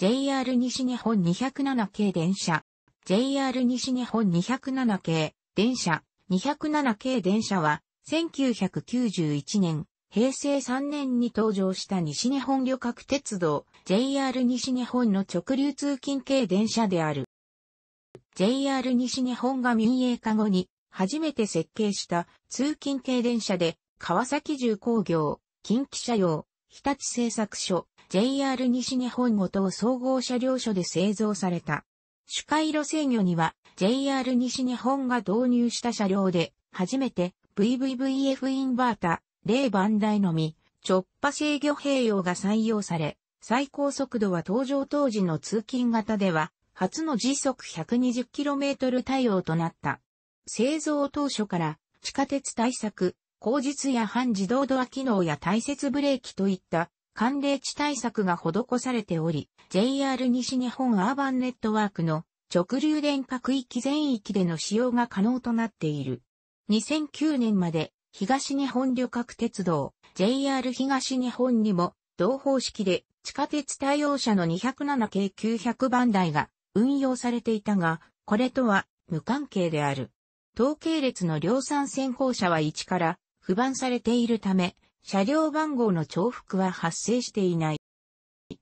JR 西日本207系電車、JR 西日本207系電車、207系電車は、1991年、平成3年に登場した西日本旅客鉄道、JR 西日本の直流通勤系電車である。JR 西日本が民営化後に、初めて設計した通勤系電車で、川崎重工業、近畿車用、日立製作所、JR 西日本ごと総合車両所で製造された。主回路制御には JR 西日本が導入した車両で、初めて VVVF インバータ、例番台のみ、直波制御併用が採用され、最高速度は登場当時の通勤型では、初の時速 120km 対応となった。製造当初から地下鉄対策、工事や半自動ドア機能や大切ブレーキといった寒冷地対策が施されており、JR 西日本アーバンネットワークの直流電化区域全域での使用が可能となっている。2009年まで東日本旅客鉄道 JR 東日本にも同方式で地下鉄対応車の207系900番台が運用されていたが、これとは無関係である。統計列の量産先行車は1から不番されているため、車両番号の重複は発生していない。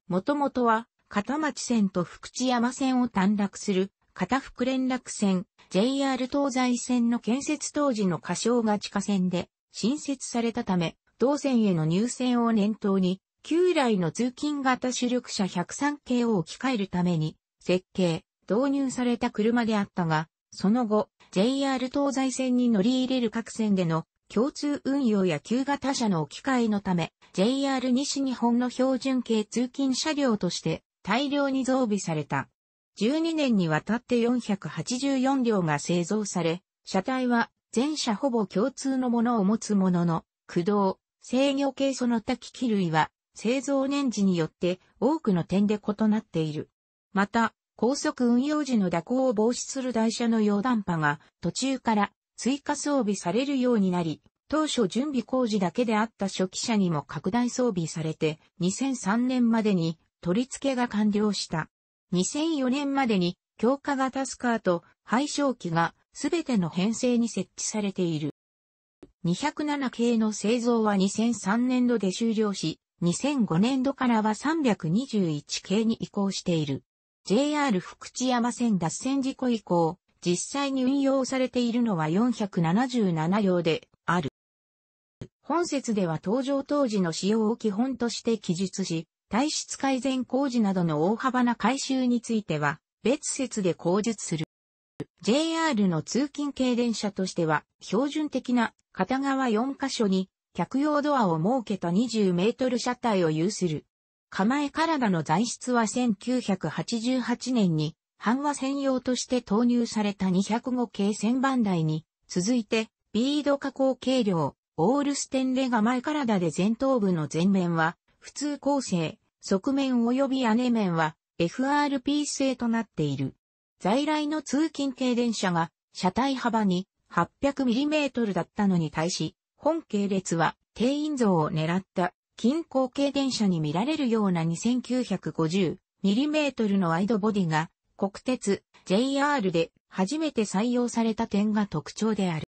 もともとは、片町線と福知山線を短絡する、片福連絡線、JR 東西線の建設当時の仮称が地下線で、新設されたため、同線への入線を念頭に、旧来の通勤型主力車103系を置き換えるために、設計、導入された車であったが、その後、JR 東西線に乗り入れる各線での共通運用や旧型車の置き換えのため、JR 西日本の標準系通勤車両として大量に増備された。12年にわたって484両が製造され、車体は全車ほぼ共通のものを持つものの、駆動、制御系その他機器類は製造年次によって多くの点で異なっている。また、高速運用時の蛇行を防止する台車の溶断波が途中から追加装備されるようになり、当初準備工事だけであった初期車にも拡大装備されて、2003年までに取り付けが完了した。2004年までに強化型スカート、配焼機がすべての編成に設置されている。207系の製造は2003年度で終了し、2005年度からは321系に移行している。JR 福知山線脱線事故以降、実際に運用されているのは477用である。本説では登場当時の使用を基本として記述し、体質改善工事などの大幅な改修については、別説で口述する。JR の通勤軽電車としては、標準的な片側4カ所に客用ドアを設けた20メートル車体を有する。構え体の材質は1988年に半和専用として投入された205系1000番台に、続いて、ビード加工軽量、オールステンレが前体で前頭部の前面は、普通構成、側面及び屋根面は、FRP 製となっている。在来の通勤系電車が、車体幅に 800mm だったのに対し、本系列は定員像を狙った近郊系電車に見られるような 2950mm のワイドボディが国鉄、JR で初めて採用された点が特徴である。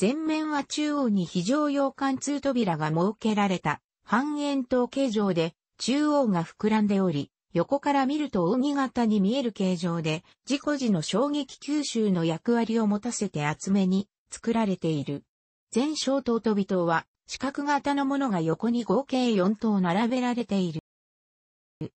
前面は中央に非常用貫通扉が設けられた半円筒形状で中央が膨らんでおり、横から見ると扇形に見える形状で、事故時の衝撃吸収の役割を持たせて厚めに作られている。全小筒とび塔は、四角型のものが横に合計4筒並べられている。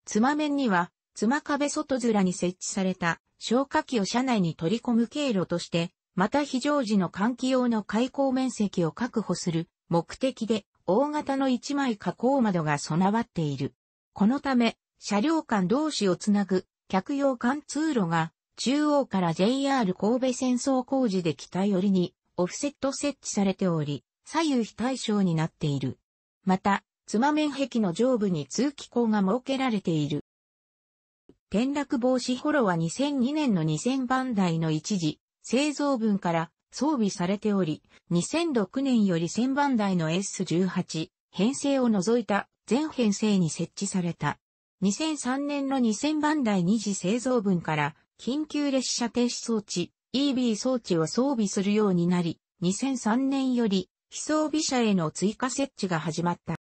つま面には、妻壁外面に設置された消火器を車内に取り込む経路として、また非常時の換気用の開口面積を確保する目的で大型の1枚加工窓が備わっている。このため、車両間同士をつなぐ客用間通路が中央から JR 神戸戦争工事で北寄りにオフセット設置されており、左右非対称になっている。また、妻面壁の上部に通気口が設けられている。転落防止ホロは2002年の2000番台の一時、製造分から装備されており、2006年より1000番台の S18、編成を除いた全編成に設置された。2003年の2000番台二次製造分から緊急列車停止装置 EB 装置を装備するようになり、2003年より非装備車への追加設置が始まった。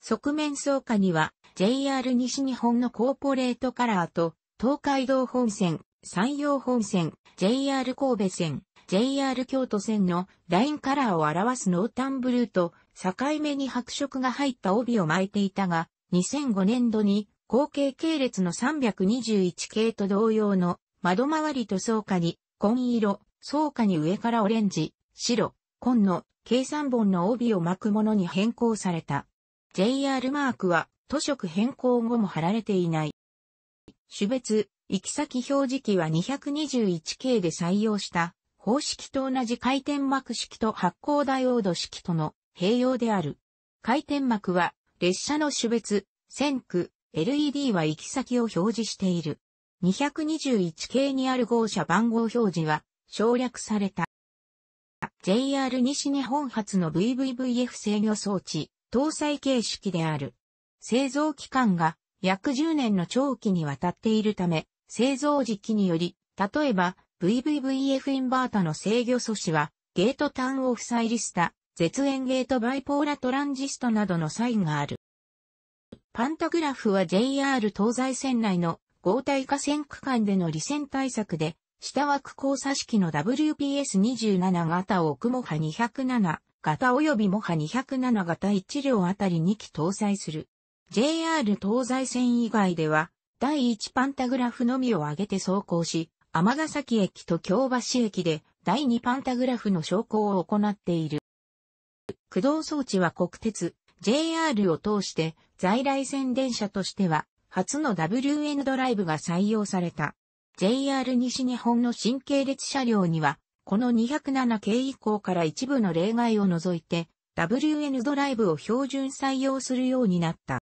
側面装下には JR 西日本のコーポレートカラーと、東海道本線、山陽本線、JR 神戸線、JR 京都線のラインカラーを表すノータンブルーと境目に白色が入った帯を巻いていたが、2005年度に後継系列の321系と同様の窓周りと草下に紺色、草下に上からオレンジ、白、紺の計算本の帯を巻くものに変更された。JR マークは都色変更後も貼られていない。種別、行き先表示器は 221K で採用した方式と同じ回転膜式と発光ダイオード式との併用である。回転膜は列車の種別、線区、LED は行き先を表示している。221系にある号車番号表示は省略された。JR 西日本発の VVVF 制御装置、搭載形式である。製造期間が約10年の長期にわたっているため、製造時期により、例えば VVVF インバータの制御素子は、ゲートターンオフサイリスタ、絶縁ゲートバイポーラトランジストなどのサインがある。パンタグラフは JR 東西線内の合体化線区間での利線対策で、下枠交差式の WPS27 型を奥モハ207型及びモハ207型1両あたり2機搭載する。JR 東西線以外では、第1パンタグラフのみを挙げて走行し、ヶ崎駅と京橋駅で第2パンタグラフの昇降を行っている。駆動装置は国鉄、JR を通して在来線電車としては初の WN ドライブが採用された。JR 西日本の新系列車両には、この207系以降から一部の例外を除いて、WN ドライブを標準採用するようになった。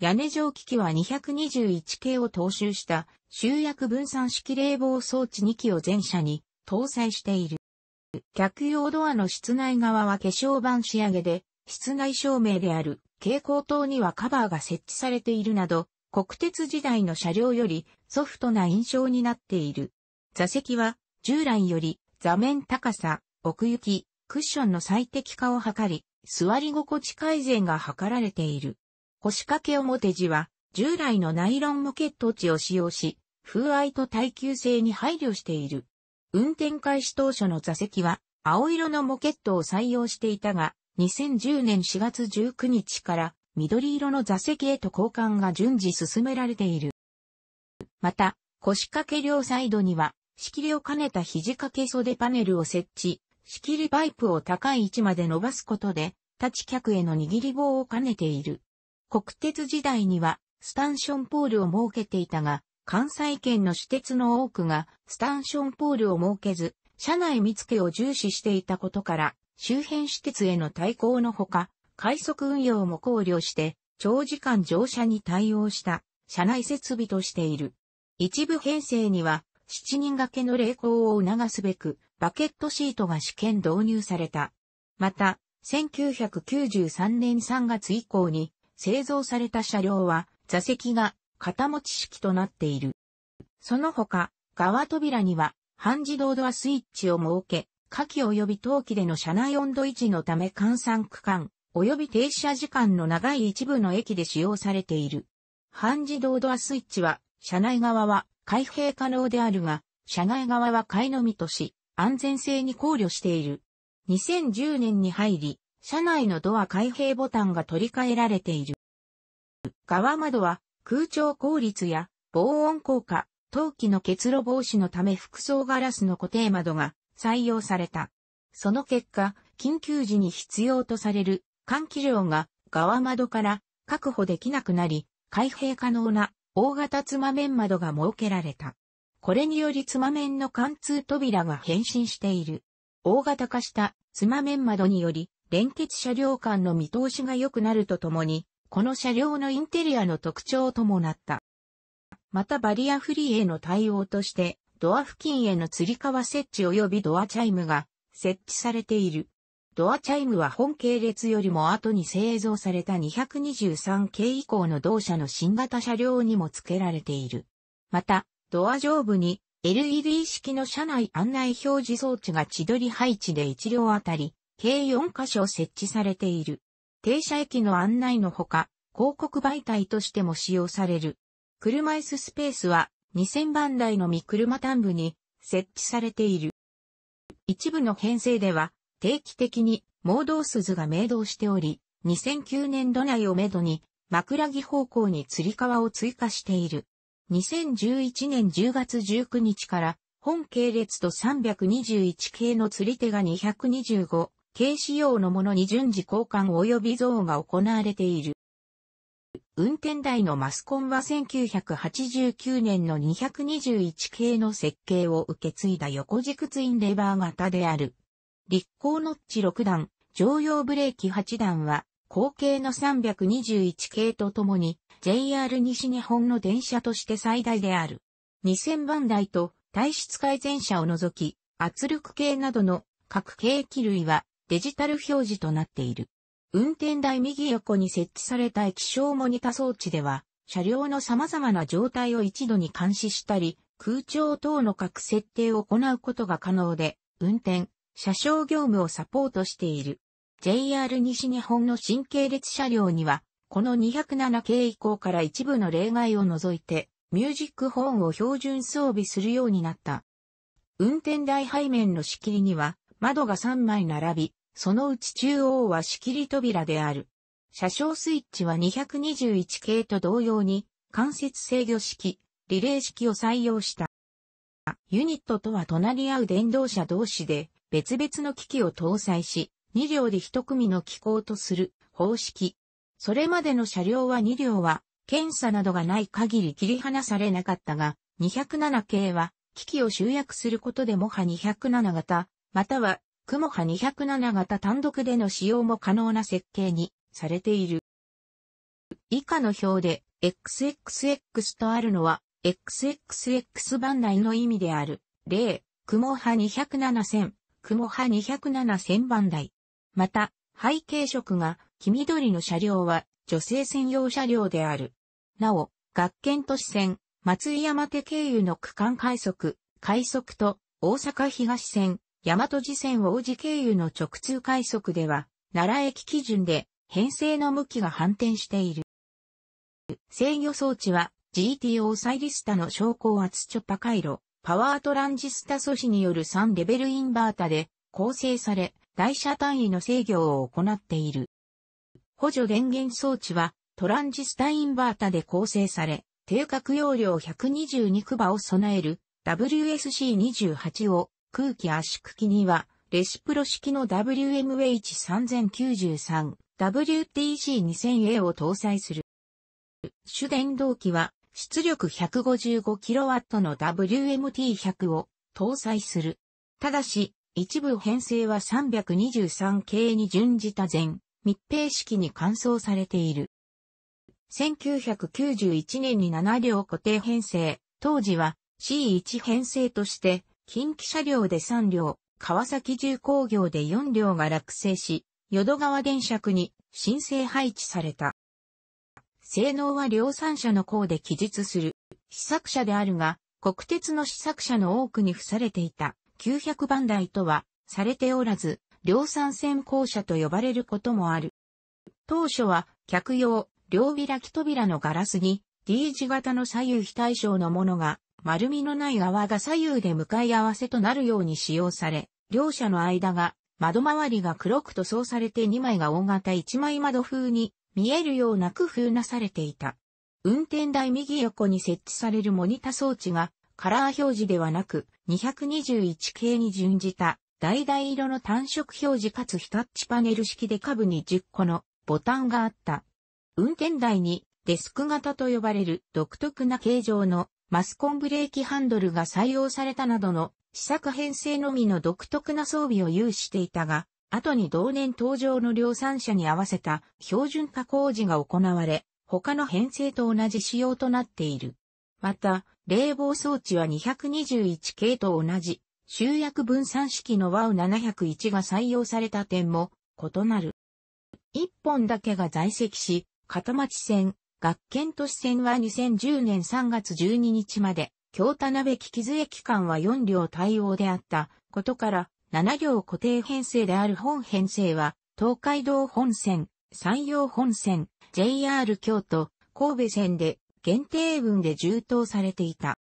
屋根蒸気機は221系を踏襲した集約分散式冷房装置2機を全車に搭載している。客用ドアの室内側は化粧板仕上げで、室内照明である蛍光灯にはカバーが設置されているなど、国鉄時代の車両よりソフトな印象になっている。座席は従来より座面高さ、奥行き、クッションの最適化を図り、座り心地改善が図られている。腰掛け表地は、従来のナイロンモケット地を使用し、風合いと耐久性に配慮している。運転開始当初の座席は、青色のモケットを採用していたが、2010年4月19日から緑色の座席へと交換が順次進められている。また、腰掛け両サイドには、仕切りを兼ねた肘掛け袖パネルを設置、仕切りパイプを高い位置まで伸ばすことで、立ち客への握り棒を兼ねている。国鉄時代にはスタンションポールを設けていたが、関西圏の私鉄の多くがスタンションポールを設けず、車内見つけを重視していたことから、周辺私鉄への対抗のほか、快速運用も考慮して、長時間乗車に対応した車内設備としている。一部編成には、7人掛けの励行を促すべく、バケットシートが試験導入された。また、1993年3月以降に、製造された車両は座席が片持ち式となっている。その他、側扉には半自動ドアスイッチを設け、下記及び冬季での車内温度維持のため換算区間、及び停車時間の長い一部の駅で使用されている。半自動ドアスイッチは、車内側は開閉可能であるが、車外側は買いのみとし、安全性に考慮している。2010年に入り、車内のドア開閉ボタンが取り替えられている。側窓は空調効率や防音効果、陶器の結露防止のため複層ガラスの固定窓が採用された。その結果、緊急時に必要とされる換気量が側窓から確保できなくなり、開閉可能な大型妻面窓が設けられた。これにより妻面の貫通扉が変身している。大型化した妻面窓により連結車両間の見通しが良くなるとともに、この車両のインテリアの特徴ともなった。またバリアフリーへの対応として、ドア付近への吊り革設置及びドアチャイムが設置されている。ドアチャイムは本系列よりも後に製造された223系以降の同社の新型車両にも付けられている。また、ドア上部に LED 式の車内案内表示装置が千鳥配置で1両あたり計4カ所設置されている。停車駅の案内のほか、広告媒体としても使用される。車椅子スペースは2000番台のみ車端部に設置されている。一部の編成では定期的に盲導鈴が明導しており、2009年度内をめどに枕木方向に吊り革を追加している。2011年10月19日から本系列と321系の釣り手が225、軽仕様のものに順次交換及び増が行われている。運転台のマスコンは1989年の221系の設計を受け継いだ横軸ツインレバー型である。立行ノッチ6段、常用ブレーキ8段は、後継の321系とともに JR 西日本の電車として最大である。2000番台と体質改善車を除き、圧力系などの各系機類はデジタル表示となっている。運転台右横に設置された液晶モニタ装置では、車両の様々な状態を一度に監視したり、空調等の各設定を行うことが可能で、運転、車掌業務をサポートしている。JR 西日本の新系列車両には、この207系以降から一部の例外を除いて、ミュージックホーンを標準装備するようになった。運転台背面の仕切りには、窓が3枚並び、そのうち中央は仕切り扉である。車掌スイッチは221系と同様に、間接制御式、リレー式を採用した。ユニットとは隣り合う電動車同士で、別々の機器を搭載し、2両で1組の機構とする方式。それまでの車両は2両は、検査などがない限り切り離されなかったが、207系は、機器を集約することでもは207型、または雲ハ207型単独での使用も可能な設計にされている。以下の表で XXX とあるのは XXX 番内の意味である。例、雲ハ207線、クモ雲207線番台。また、背景色が黄緑の車両は女性専用車両である。なお、学研都市線、松井山手経由の区間快速、快速と大阪東線、大和路線王子経由の直通快速では、奈良駅基準で編成の向きが反転している。制御装置は GTO サイリスタの昇降圧チョパ回路、パワートランジスタ素子による3レベルインバータで構成され、台車単位の制御を行っている。補助電源装置はトランジスタインバータで構成され、定格容量122クバを備える WSC28 を空気圧縮機には、レシプロ式の WMH3093、WTC2000A を搭載する。主電動機は、出力 155kW の WMT100 を搭載する。ただし、一部編成は323 k に準じた全密閉式に換装されている。1991年に7両固定編成、当時は C1 編成として近畿車両で3両、川崎重工業で4両が落成し、淀川電車区に申請配置された。性能は量産車の項で記述する、試作車であるが、国鉄の試作車の多くに付されていた900番台とはされておらず、量産線校車と呼ばれることもある。当初は客用、両開き扉のガラスに D 字型の左右非対称のものが丸みのない泡が左右で向かい合わせとなるように使用され、両者の間が窓周りが黒く塗装されて2枚が大型1枚窓風に見えるような工夫なされていた。運転台右横に設置されるモニタ装置がカラー表示ではなく221系に準じた橙色の単色表示かつ非タッチパネル式で下部に10個のボタンがあった。運転台にデスク型と呼ばれる独特な形状のマスコンブレーキハンドルが採用されたなどの試作編成のみの独特な装備を有していたが、後に同年登場の量産車に合わせた標準化工事が行われ、他の編成と同じ仕様となっている。また、冷房装置は221系と同じ、集約分散式のワウ7 0 1が採用された点も異なる。一本だけが在籍し、片町線、学研都市線は2010年3月12日まで、京田辺木津駅間は4両対応であったことから、7両固定編成である本編成は、東海道本線、山陽本線、JR 京都、神戸線で、限定分で充当されていた。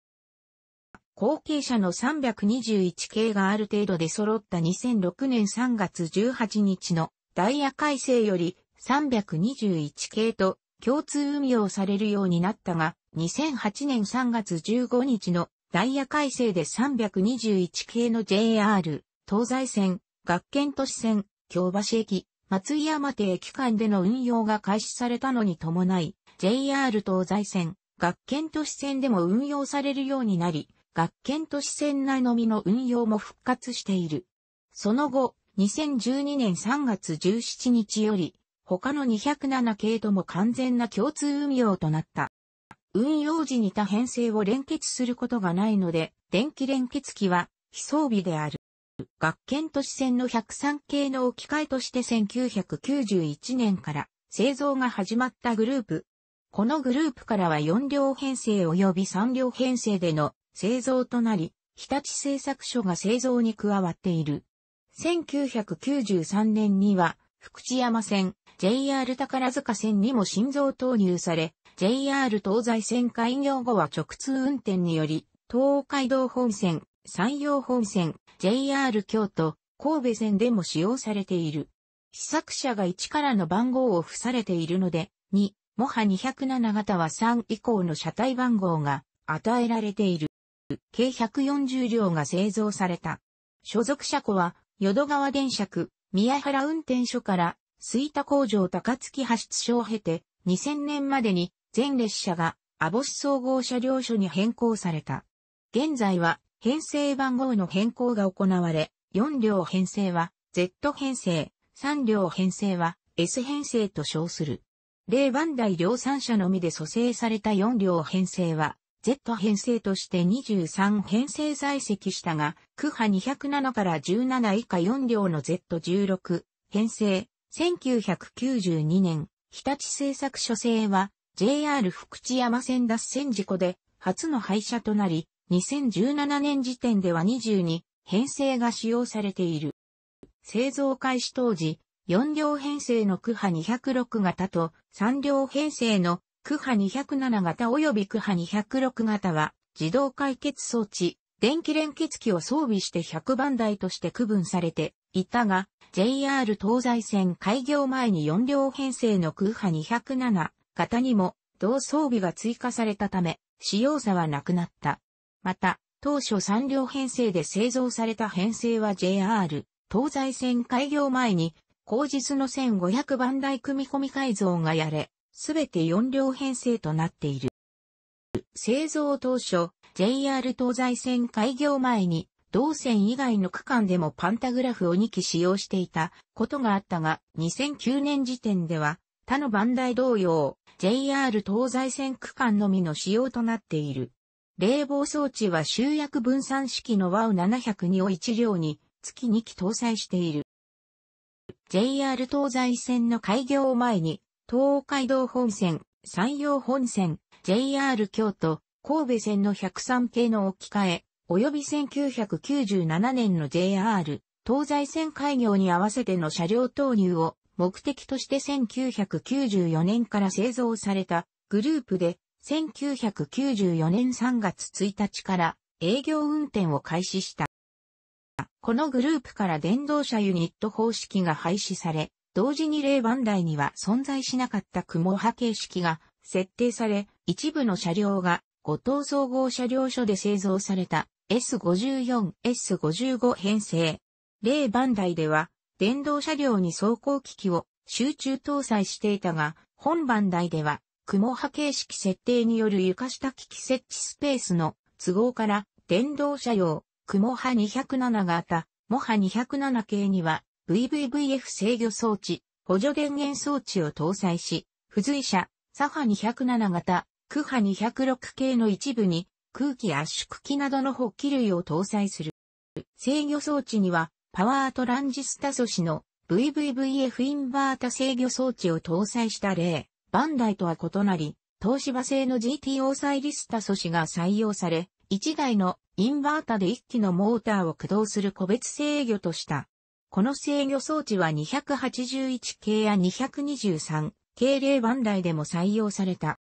後継者の321系がある程度で揃った2006年3月18日のダイヤ改正より321系と共通運用されるようになったが、2008年3月15日のダイヤ改正で321系の JR、東西線、学研都市線、京橋駅、松井山手駅間での運用が開始されたのに伴い、JR 東西線、学研都市線でも運用されるようになり、学研都市線内のみの運用も復活している。その後、2012年3月17日より、他の207系とも完全な共通運用となった。運用時に多編成を連結することがないので、電気連結機は非装備である。学研都市線の103系の置き換えとして1991年から製造が始まったグループ。このグループからは4両編成及び3両編成での製造となり、日立製作所が製造に加わっている。1993年には福知山線、JR 宝塚線にも新臓投入され、JR 東西線開業後は直通運転により、東海道本線、山陽本線、JR 京都、神戸線でも使用されている。試作車が1からの番号を付されているので、2、モハ207型は3以降の車体番号が与えられている。計140両が製造された。所属車庫は、淀川電車区、宮原運転所から水田工場高槻発出所を経て、2000年までに全列車が網ス総合車両所に変更された。現在は編成番号の変更が行われ、4両編成は Z 編成、3両編成は S 編成と称する。例番台量産車のみで蘇生された4両編成は、Z 編成として23編成在籍したが、区波207から17以下4両の Z16 編成、1992年、日立製作所製は JR 福知山線脱線事故で初の廃車となり、2017年時点では22編成が使用されている。製造開始当時、4両編成の区波206型と3両編成の区波207型及び区波206型は自動解決装置、電気連結機を装備して100番台として区分されていたが、JR 東西線開業前に4両編成の空波207型にも同装備が追加されたため、使用差はなくなった。また、当初3両編成で製造された編成は JR 東西線開業前に、後日の1500番台組み込み改造がやれ、すべて4両編成となっている。製造当初、JR 東西線開業前に、同線以外の区間でもパンタグラフを2機使用していたことがあったが、2009年時点では、他のバンダイ同様、JR 東西線区間のみの使用となっている。冷房装置は集約分散式の WOW702 を1両に月2機搭載している。JR 東西線の開業を前に、東海道本線、山陽本線、JR 京都、神戸線の103系の置き換え、及び1997年の JR 東西線開業に合わせての車両投入を目的として1994年から製造されたグループで1994年3月1日から営業運転を開始した。このグループから電動車ユニット方式が廃止され、同時に例番台には存在しなかった雲波形式が設定され、一部の車両が五島総合車両所で製造された S54、S55 編成。例番台では、電動車両に走行機器を集中搭載していたが、本番台では、雲波形式設定による床下機器設置スペースの都合から、電動車用、雲波207型、モハ207系には、VVVF 制御装置、補助電源装置を搭載し、付随車、サハ207型、クハ206系の一部に、空気圧縮機などの補給類を搭載する。制御装置には、パワートランジスタ素子の VVVF インバータ制御装置を搭載した例、バンダイとは異なり、東芝製の GTO サイリスタ素子が採用され、1台のインバータで1機のモーターを駆動する個別制御とした。この制御装置は 281K や 223K ンダイでも採用された。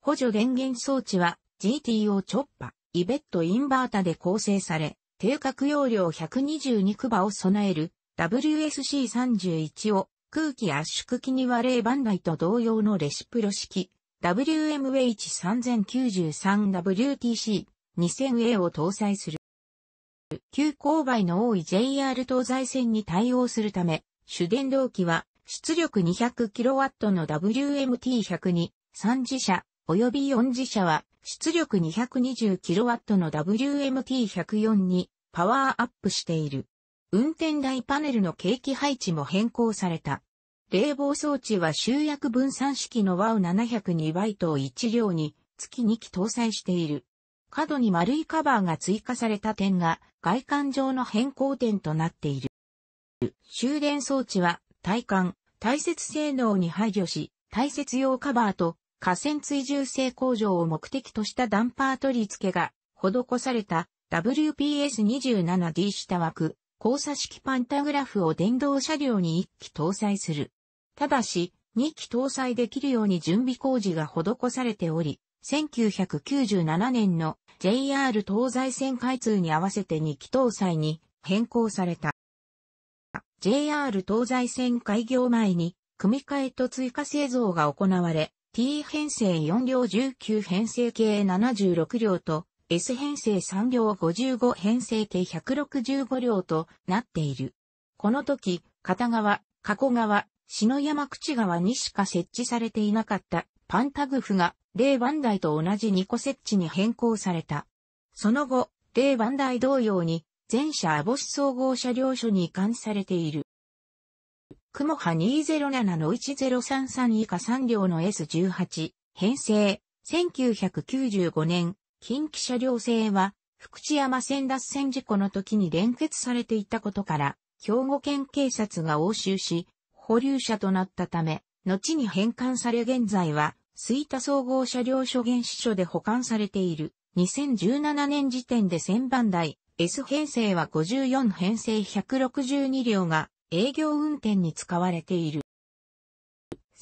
補助電源装置は GTO チョッパ、イベットインバータで構成され、定格容量122クバを備える WSC31 を空気圧縮機に割れバンダイと同様のレシプロ式 WMH3093WTC2000A を搭載する。急勾配の多い JR 東西線に対応するため、主電動機は出力 200kW の w m t 1 0 2 3次車及び4次車は出力 220kW の WMT104 にパワーアップしている。運転台パネルの景気配置も変更された。冷房装置は集約分散式の WOW702 バイトを1両に月2機搭載している。角に丸いカバーが追加された点が外観上の変更点となっている。終電装置は体感、大切性能に配慮し、大切用カバーと河川追従性工場を目的としたダンパー取り付けが施された WPS27D 下枠交差式パンタグラフを電動車両に1機搭載する。ただし、2機搭載できるように準備工事が施されており、1997年の JR 東西線開通に合わせて2機搭載に変更された。JR 東西線開業前に組み替えと追加製造が行われ、T 編成4両19編成計76両と S 編成3両55編成計165両となっている。この時、片側、加古川、篠山口川にしか設置されていなかったパンタグフが、令番台と同じ2個設置に変更された。その後、令番台同様に、全車網干総合車両所に移管されている。雲ハ207の1033以下3両の S18、編成、1995年、近畿車両制は、福知山線脱線事故の時に連結されていたことから、兵庫県警察が押収し、保留車となったため、後に返還され現在は、吹田総合車両所現支所で保管されている。2017年時点で1000番台、S 編成は54編成162両が営業運転に使われている。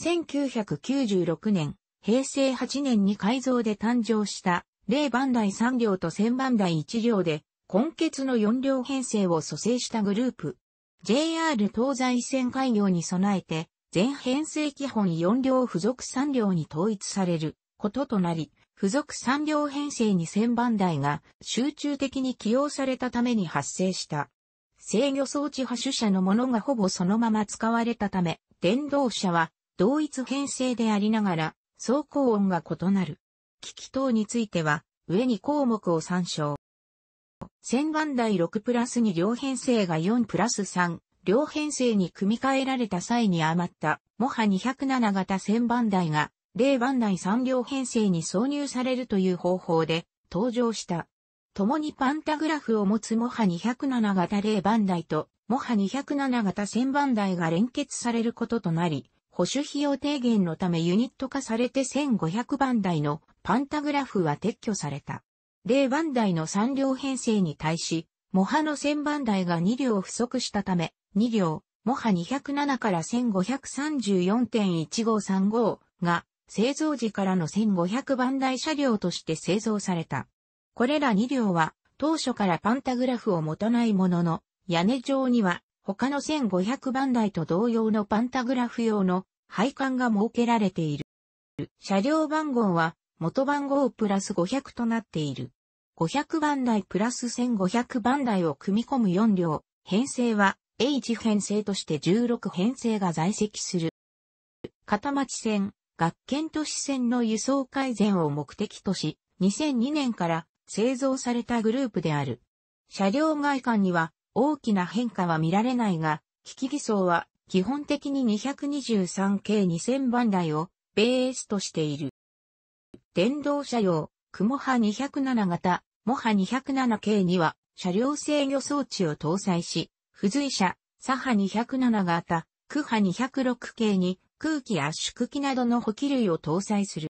1996年、平成8年に改造で誕生した0番台3両と1000番台1両で、根血の4両編成を蘇生したグループ。JR 東西線開業に備えて、全編成基本4両付属3両に統一されることとなり、付属3両編成に1000番台が集中的に起用されたために発生した制御装置派射車のものがほぼそのまま使われたため、電動車は同一編成でありながら、走行音が異なる。機器等については、上に項目を参照。千番台6プラス2両編成が4プラス3、両編成に組み替えられた際に余った、もは207型千番台が、0番台3両編成に挿入されるという方法で登場した。共にパンタグラフを持つモハ207型0番台とモハ207型1000番台が連結されることとなり、保守費用低減のためユニット化されて1500番台のパンタグラフは撤去された。0番台の3両編成に対し、モハの1000番台が2両不足したため、2両、モハ207から1534.1535が製造時からの1500番台車両として製造された。これら2両は当初からパンタグラフを持たないものの、屋根上には他の1500番台と同様のパンタグラフ用の配管が設けられている。車両番号は元番号プラス500となっている。500番台プラス1500番台を組み込む4両、編成は H 編成として16編成が在籍する。片町線、学研都市線の輸送改善を目的とし、2002年から製造されたグループである。車両外観には大きな変化は見られないが、機器偽装は基本的に 223K2000 番台をベースとしている。電動車用、モハ207型、モハ 207K には車両制御装置を搭載し、付随車、サハ207型、クハ 206K に空気圧縮機などの補給類を搭載する。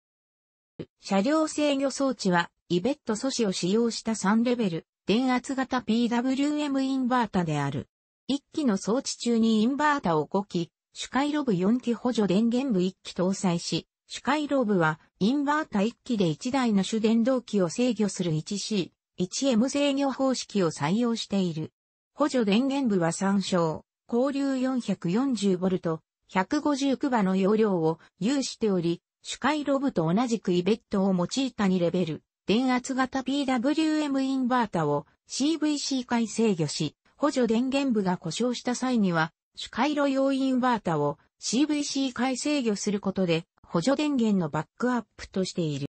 車両制御装置はイベット素子を使用した3レベル、電圧型 PWM インバータである。1機の装置中にインバータを5機、主回ロブ4機補助電源部1機搭載し、主回ロブはインバータ1機で1台の主電動機を制御する 1C、1M 制御方式を採用している。補助電源部は参照、交流 440V、159場の容量を有しており、主回ロブと同じくイベットを用いた2レベル、電圧型 PWM インバータを CVC 回制御し、補助電源部が故障した際には、主回路用インバータを CVC 回制御することで、補助電源のバックアップとしている。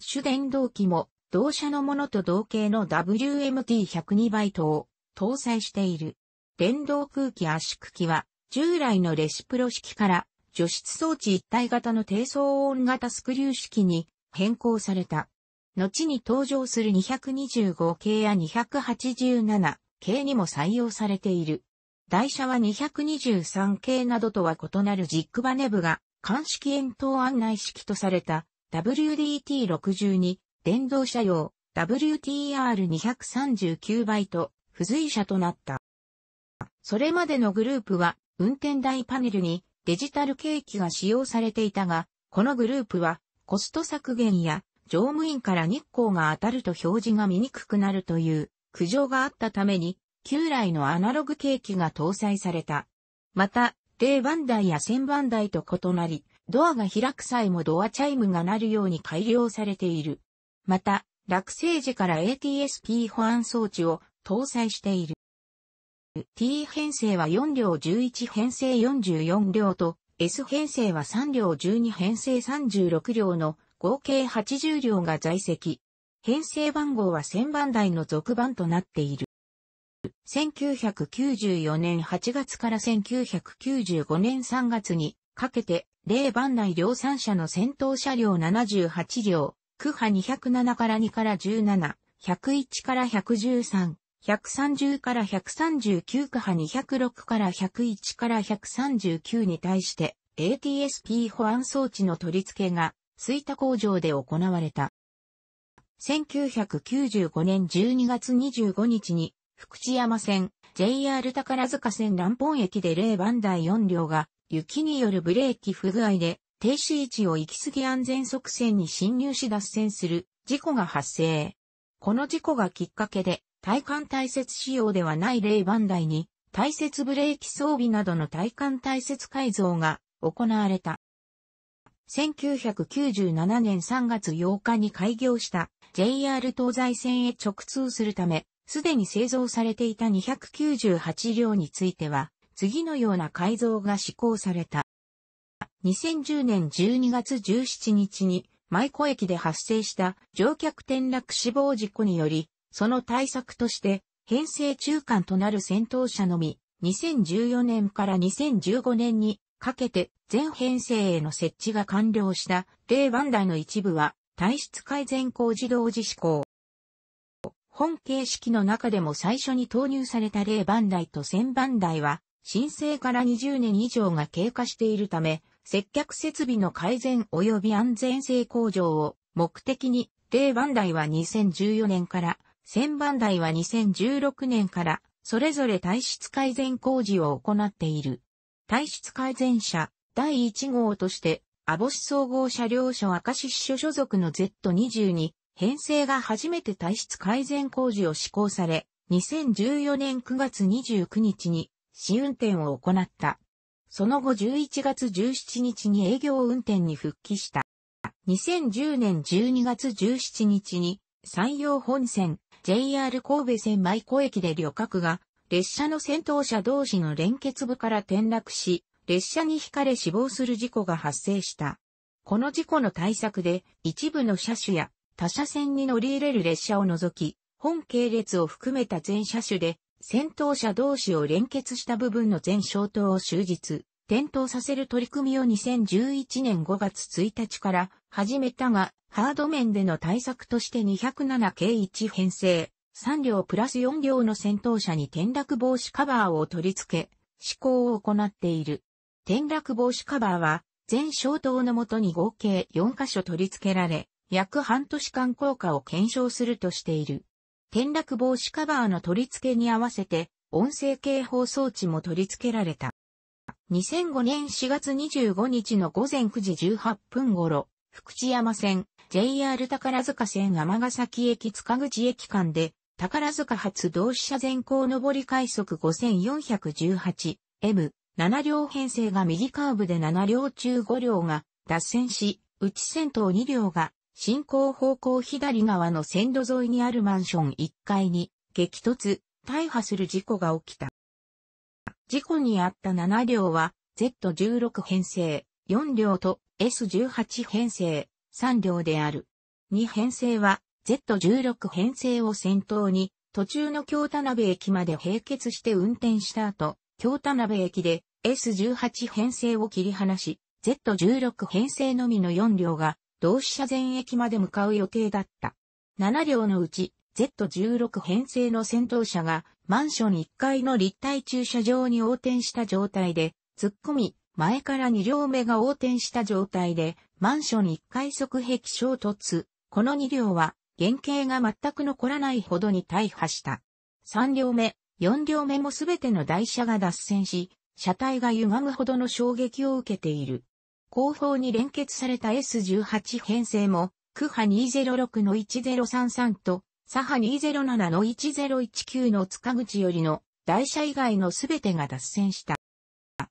主電動機も、同社のものと同型の WMT102 バイトを搭載している。電動空気圧縮機は、従来のレシプロ式から除湿装置一体型の低騒音型スクリュー式に変更された。後に登場する225系や287系にも採用されている。台車は223系などとは異なるジックバネ部が鑑識円筒案内式とされた WDT62 電動車用 WTR239 倍と付随車となった。それまでのグループは運転台パネルにデジタル計器が使用されていたが、このグループはコスト削減や乗務員から日光が当たると表示が見にくくなるという苦情があったために、旧来のアナログ計器が搭載された。また、0番台や1000番台と異なり、ドアが開く際もドアチャイムが鳴るように改良されている。また、落成時から ATSP 保安装置を搭載している。T 編成は4両11編成44両と S 編成は3両12編成36両の合計80両が在籍。編成番号は1000番台の続番となっている。1994年8月から1995年3月にかけて、例番内量産車の戦闘車両78両、区波207から2から17、101から113、130から139区波206から101から139に対して ATSP 保安装置の取り付けが吹田工場で行われた。1995年12月25日に、福知山線、JR 宝塚線南本駅で0番台4両が、雪によるブレーキ不具合で、停止位置を行き過ぎ安全側線に侵入し脱線する事故が発生。この事故がきっかけで、体幹対切仕様ではない0番台に、対切ブレーキ装備などの体幹対切改造が行われた。1997年3月8日に開業した JR 東西線へ直通するため、すでに製造されていた298両については、次のような改造が施行された。2010年12月17日に、舞子駅で発生した乗客転落死亡事故により、その対策として、編成中間となる先頭車のみ、2014年から2015年にかけて全編成への設置が完了した例湾台の一部は体質改善工事同時施行。本形式の中でも最初に投入された例番台と1000番台は申請から20年以上が経過しているため、接客設備の改善及び安全性向上を目的に、令番台は2014年から、1000番台は2016年から、それぞれ体質改善工事を行っている。体質改善者第1号として、網干総合車両所明石支所所属の Z22 編成が初めて体質改善工事を施行され、2014年9月29日に試運転を行った。その後11月17日に営業運転に復帰した。2010年12月17日に山陽本線 JR 神戸線舞子駅で旅客が列車の先頭車同士の連結部から転落し、列車にひかれ死亡する事故が発生した。この事故の対策で、一部の車種や他車線に乗り入れる列車を除き、本系列を含めた全車種で、先頭車同士を連結した部分の全消灯を終日、点灯させる取り組みを2011年5月1日から始めたが、ハード面での対策として207系1編成、3両プラス4両の戦闘車に転落防止カバーを取り付け、施行を行っている。転落防止カバーは、全消灯のもとに合計4箇所取り付けられ、約半年間効果を検証するとしている。転落防止カバーの取り付けに合わせて、音声警報装置も取り付けられた。2005年4月25日の午前9時18分頃、福知山線、JR 宝塚線尼崎駅塚口駅間で、宝塚発同志社全高上り快速 5418M、7両編成が右カーブで7両中5両が脱線し、内線頭2両が進行方向左側の線路沿いにあるマンション1階に激突、大破する事故が起きた。事故にあった7両は Z16 編成、4両と S18 編成、3両である。2編成は Z16 編成を先頭に、途中の京田辺駅まで並結して運転した後、京田辺駅で S18 編成を切り離し、Z16 編成のみの4両が、同志社前駅まで向かう予定だった。7両のうち、Z16 編成の先頭車が、マンション1階の立体駐車場に横転した状態で、突っ込み、前から2両目が横転した状態で、マンション1階側壁衝突。この2両は、原型が全く残らないほどに大破した。3両目、4両目もすべての台車が脱線し、車体が歪むほどの衝撃を受けている。後方に連結された S18 編成も、クハ206の1033と、サハ207の1019の塚口よりの台車以外のすべてが脱線した。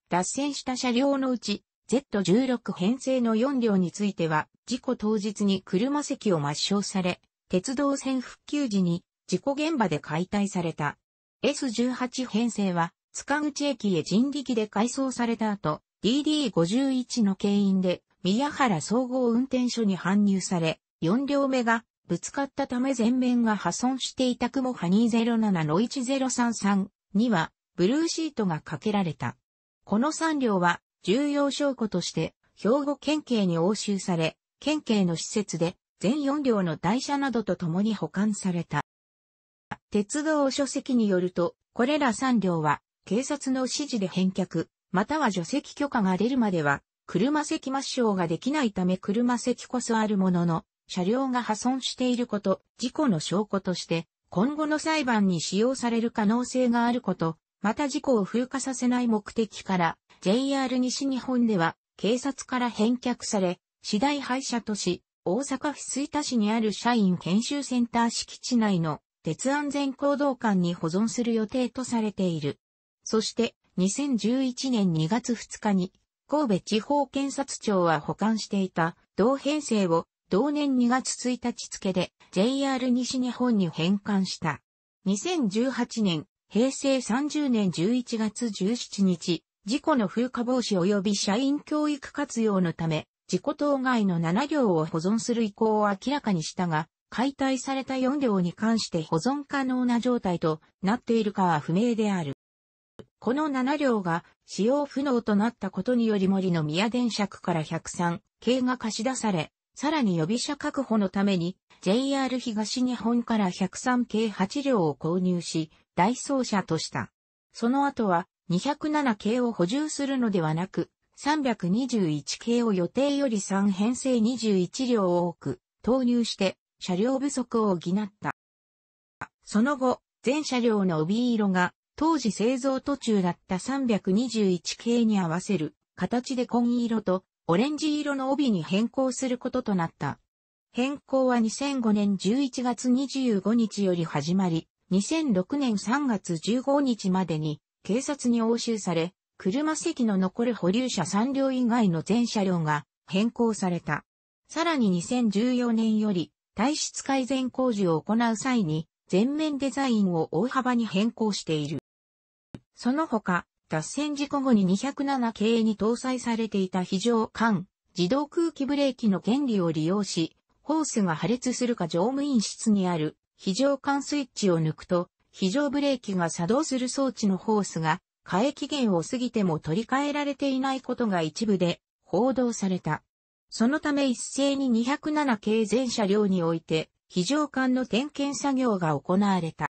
脱線した車両のうち、Z16 編成の4両については、事故当日に車席を抹消され、鉄道線復旧時に事故現場で解体された。S18 編成は塚口駅へ人力で改装された後、DD51 の牽引で宮原総合運転所に搬入され、4両目がぶつかったため前面が破損していた雲波207の1033にはブルーシートがかけられた。この3両は重要証拠として兵庫県警に押収され、県警の施設で全4両の台車などと共に保管された。鉄道書籍によると、これら3両は、警察の指示で返却、または除籍許可が出るまでは、車席抹消ができないため車席こそあるものの、車両が破損していること、事故の証拠として、今後の裁判に使用される可能性があること、また事故を風化させない目的から、JR 西日本では、警察から返却され、次第廃車とし、大阪府吹田市にある社員研修センター敷地内の鉄安全行動館に保存する予定とされている。そして2011年2月2日に神戸地方検察庁は保管していた同編成を同年2月1日付で JR 西日本に返還した。2018年、平成30年11月17日、事故の風化防止及び社員教育活用のため、自己当該の7両を保存する意向を明らかにしたが、解体された4両に関して保存可能な状態となっているかは不明である。この7両が使用不能となったことにより森の宮殿尺から103系が貸し出され、さらに予備車確保のために JR 東日本から103系8両を購入し、代走車とした。その後は207系を補充するのではなく、321系を予定より3編成21両多く投入して車両不足を補った。その後、全車両の帯色が当時製造途中だった321系に合わせる形で紺色とオレンジ色の帯に変更することとなった。変更は2005年11月25日より始まり、2006年3月15日までに警察に押収され、車席の残る保留車3両以外の全車両が変更された。さらに2014年より体質改善工事を行う際に全面デザインを大幅に変更している。その他、脱線事故後に207系に搭載されていた非常管、自動空気ブレーキの原理を利用し、ホースが破裂するか乗務員室にある非常管スイッチを抜くと、非常ブレーキが作動する装置のホースが替え期限を過ぎても取り替えられていないことが一部で報道された。そのため一斉に207系全車両において、非常管の点検作業が行われた。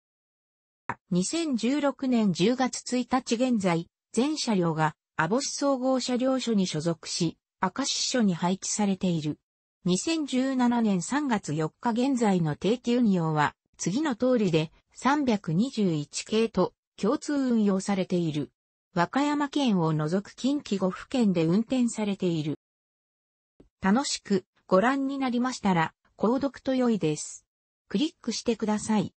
2016年10月1日現在、全車両が保市総合車両所に所属し、赤市所に配置されている。2017年3月4日現在の定期運用は、次の通りで321系と共通運用されている。和歌山県を除く近畿5府県で運転されている。楽しくご覧になりましたら、購読と良いです。クリックしてください。